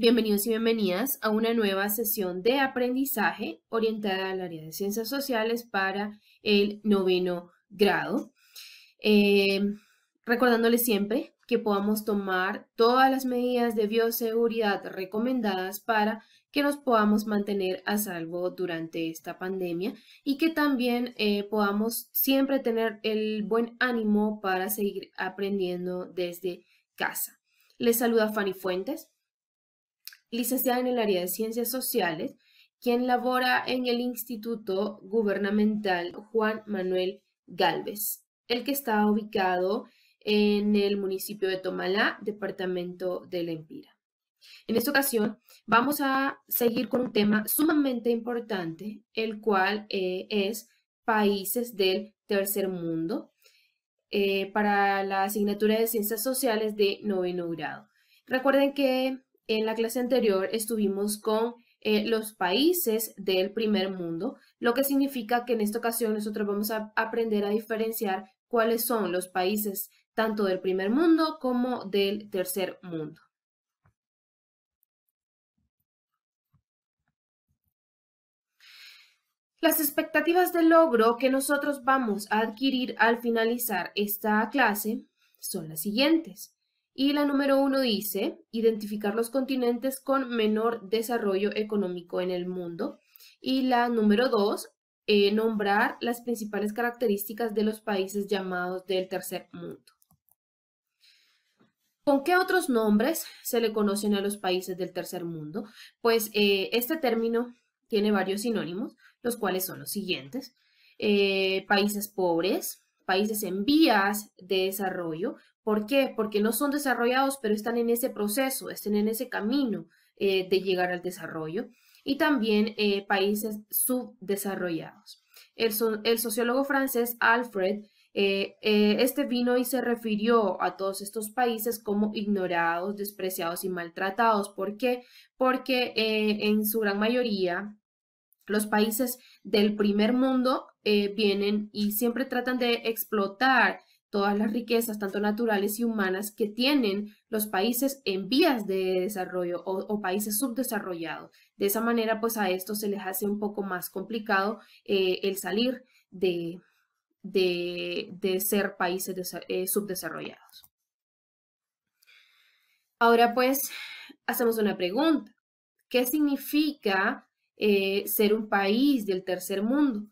Bienvenidos y bienvenidas a una nueva sesión de aprendizaje orientada al área de ciencias sociales para el noveno grado. Eh, recordándoles siempre que podamos tomar todas las medidas de bioseguridad recomendadas para que nos podamos mantener a salvo durante esta pandemia y que también eh, podamos siempre tener el buen ánimo para seguir aprendiendo desde casa. Les saluda Fanny Fuentes, licenciada en el área de Ciencias Sociales, quien labora en el Instituto Gubernamental Juan Manuel Galvez, el que está ubicado en el municipio de Tomalá, departamento de La Empira. En esta ocasión vamos a seguir con un tema sumamente importante, el cual eh, es países del tercer mundo eh, para la asignatura de ciencias sociales de noveno grado. Recuerden que en la clase anterior estuvimos con eh, los países del primer mundo, lo que significa que en esta ocasión nosotros vamos a aprender a diferenciar cuáles son los países tanto del primer mundo como del tercer mundo. Las expectativas de logro que nosotros vamos a adquirir al finalizar esta clase son las siguientes. Y la número uno dice, identificar los continentes con menor desarrollo económico en el mundo. Y la número dos, eh, nombrar las principales características de los países llamados del tercer mundo. ¿Con qué otros nombres se le conocen a los países del tercer mundo? Pues eh, este término tiene varios sinónimos, los cuales son los siguientes. Eh, países pobres, países en vías de desarrollo, ¿Por qué? Porque no son desarrollados, pero están en ese proceso, están en ese camino eh, de llegar al desarrollo. Y también eh, países subdesarrollados. El, sociólogo francés Alfred, eh, este vino y se refirió a todos estos países como ignorados, despreciados y maltratados. ¿Por qué? Porque en su gran mayoría los países del primer mundo vienen y siempre tratan de explotar todas las riquezas, tanto naturales y humanas, que tienen los países en vías de desarrollo o, países subdesarrollados. De esa manera, pues a esto se les hace un poco más complicado eh, el salir de, ser países eh, subdesarrollados. Ahora, pues, hacemos una pregunta. ¿Qué significa eh, ser un país del tercer mundo?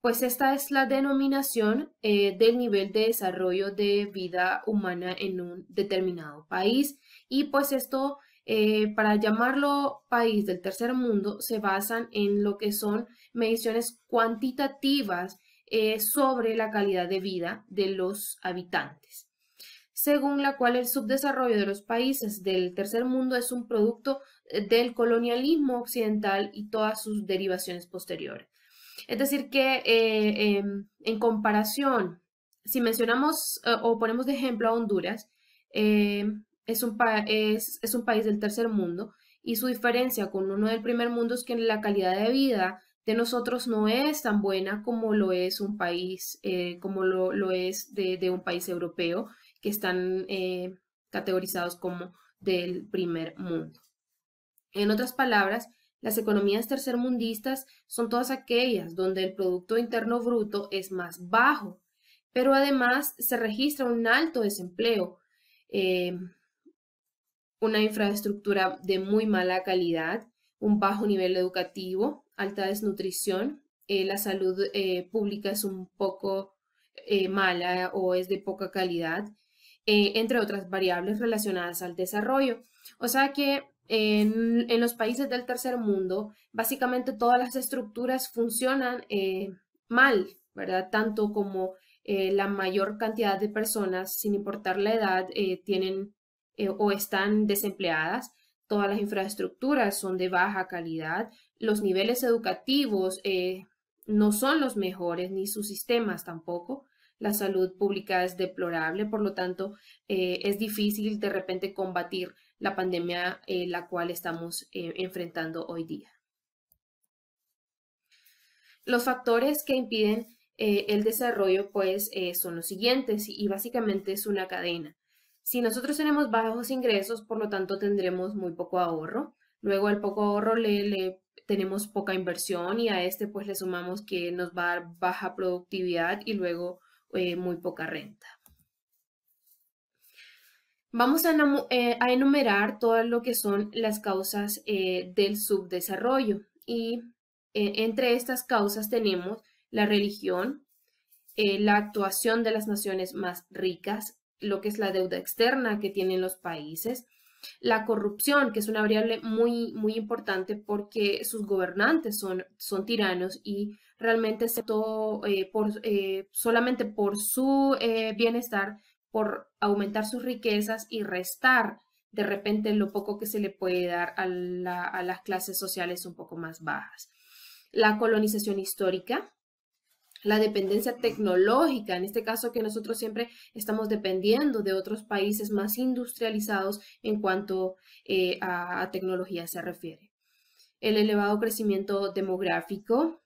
pues esta es la denominación eh, del nivel de desarrollo de vida humana en un determinado país. Y pues esto, eh, para llamarlo país del tercer mundo, se basan en lo que son mediciones cuantitativas eh, sobre la calidad de vida de los habitantes según la cual el subdesarrollo de los países del tercer mundo es un producto del colonialismo occidental y todas sus derivaciones posteriores. Es decir, que eh, em, en comparación, si mencionamos eh, o ponemos de ejemplo a Honduras, eh, es, un país del tercer mundo y su diferencia con uno del primer mundo es que la calidad de vida de nosotros no es tan buena como lo es un país, como lo, es de, un país europeo, que están categorizados como del primer mundo. En otras palabras, las economías tercermundistas son todas aquellas donde el Producto Interno Bruto es más bajo, pero además se registra un alto desempleo, em, una infraestructura de muy mala calidad, un bajo nivel educativo, alta desnutrición, eh, la salud eh, pública es un poco eh, mala o es de poca calidad, entre otras variables relacionadas al desarrollo. O sea que en, los países del tercer mundo, básicamente todas las estructuras funcionan eh, mal, ¿verdad? Tanto como eh, la mayor cantidad de personas, sin importar la edad, eh, tienen o están desempleadas, todas las infraestructuras son de baja calidad, los niveles educativos no son los mejores, ni sus sistemas tampoco. La salud pública es deplorable, por lo tanto, es difícil de repente combatir la pandemia eh, la cual estamos eh, enfrentando hoy día. Los factores que impiden eh, el desarrollo pues eh, son los siguientes y básicamente es una cadena. Si nosotros tenemos bajos ingresos, por lo tanto tendremos muy poco ahorro. Luego al poco ahorro le, le tenemos poca inversión y a este pues le sumamos que nos va a dar baja productividad y luego muy poca renta. Vamos a, eh, enumerar todas lo que son las causas eh, del subdesarrollo y eh, entre estas causas tenemos la religión, la actuación de las naciones más ricas, lo que es la deuda externa que tienen los países, la corrupción, que es una variable muy, muy importante porque sus gobernantes son, son tiranos y realmente todo, solamente por su bienestar por aumentar sus riquezas y restar de repente lo poco que se le puede dar a, las clases sociales un poco más bajas. La colonización histórica, la dependencia tecnológica, en este caso que nosotros siempre estamos dependiendo de otros países más industrializados en cuanto eh, a, tecnología se refiere. El elevado crecimiento demográfico,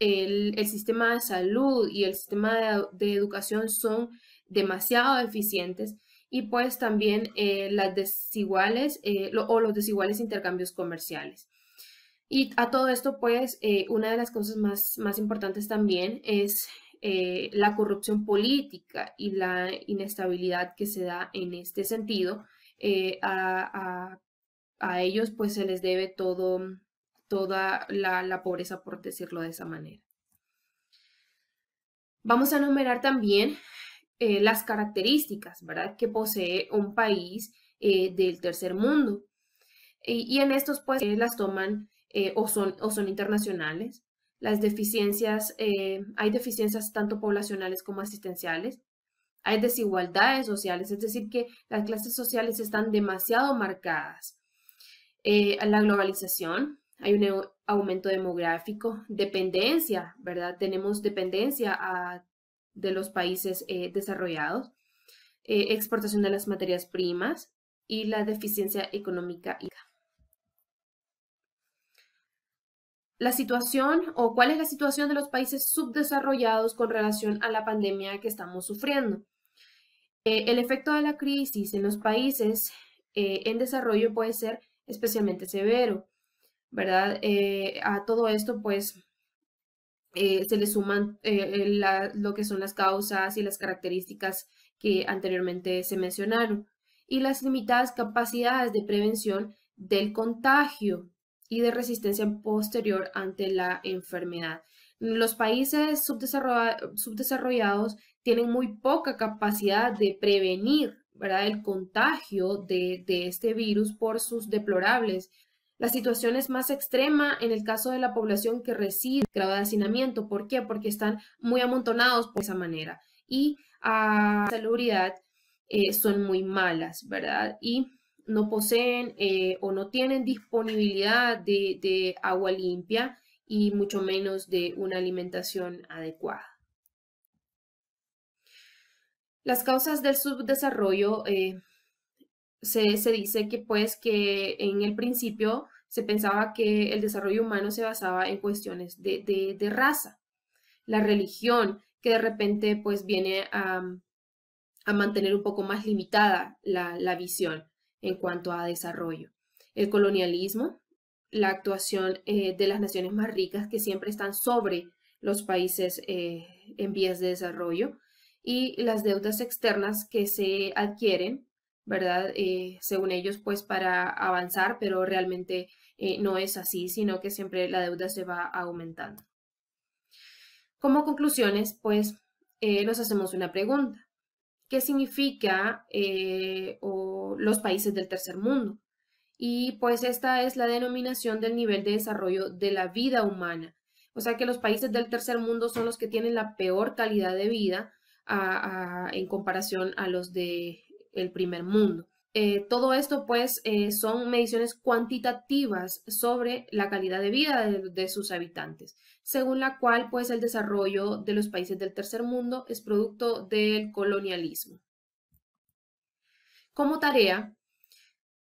el, sistema de salud y el sistema de educación son demasiado eficientes y pues también eh, las desiguales eh, o los desiguales intercambios comerciales. Y a todo esto, pues, eh, una de las cosas más, importantes también es la corrupción política y la inestabilidad que se da en este sentido. A, ellos, pues, se les debe todo, toda la, la pobreza, por decirlo de esa manera. Vamos a enumerar también eh, las características ¿verdad? que posee un país eh, del tercer mundo. Y, en estos pues eh, las toman o, son, o son internacionales. Las deficiencias, hay deficiencias tanto poblacionales como asistenciales. Hay desigualdades sociales, es decir, que las clases sociales están demasiado marcadas. la globalización, hay un aumento demográfico, dependencia, ¿verdad? Tenemos dependencia a de los países eh, desarrollados, eh, exportación de las materias primas y la deficiencia económica. La situación o cuál es la situación de los países subdesarrollados con relación a la pandemia que estamos sufriendo. Eh, el efecto de la crisis en los países en desarrollo puede ser especialmente severo, ¿verdad? a todo esto, pues, eh, se le suman eh, lo que son las causas y las características que anteriormente se mencionaron y las limitadas capacidades de prevención del contagio y de resistencia posterior ante la enfermedad. Los países subdesarrollados tienen muy poca capacidad de prevenir el contagio de, de este virus por sus deplorables la situación es más extrema en el caso de la población que recibe grado de hacinamiento. ¿Por qué? Porque están muy amontonados por esa manera. Y ah, a salubridad eh, son muy malas, ¿verdad? Y no poseen eh, o no tienen disponibilidad de, agua limpia y mucho menos de una alimentación adecuada. Las causas del subdesarrollo eh, se, se, dice que pues que en el principio se pensaba que el desarrollo humano se basaba en cuestiones de, de, raza. La religión, que de repente pues viene a, a mantener un poco más limitada la, la visión en cuanto a desarrollo. El colonialismo, la actuación eh, de las naciones más ricas que siempre están sobre los países eh, en vías de desarrollo y las deudas externas que se adquieren, ¿verdad? Eh, según ellos, pues para avanzar, pero realmente eh, no es así, sino que siempre la deuda se va aumentando. Como conclusiones, pues eh, nos hacemos una pregunta. ¿Qué significa eh, los países del tercer mundo? Y pues esta es la denominación del nivel de desarrollo de la vida humana. O sea que los países del tercer mundo son los que tienen la peor calidad de vida en comparación a los del el primer mundo. Eh, todo esto pues eh, son mediciones cuantitativas sobre la calidad de vida de, de, sus habitantes, según la cual pues el desarrollo de los países del tercer mundo es producto del colonialismo. Como tarea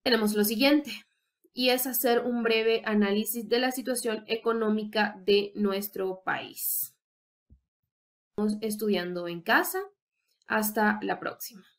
tenemos lo siguiente y es hacer un breve análisis de la situación económica de nuestro país. Estamos estudiando en casa. Hasta la próxima.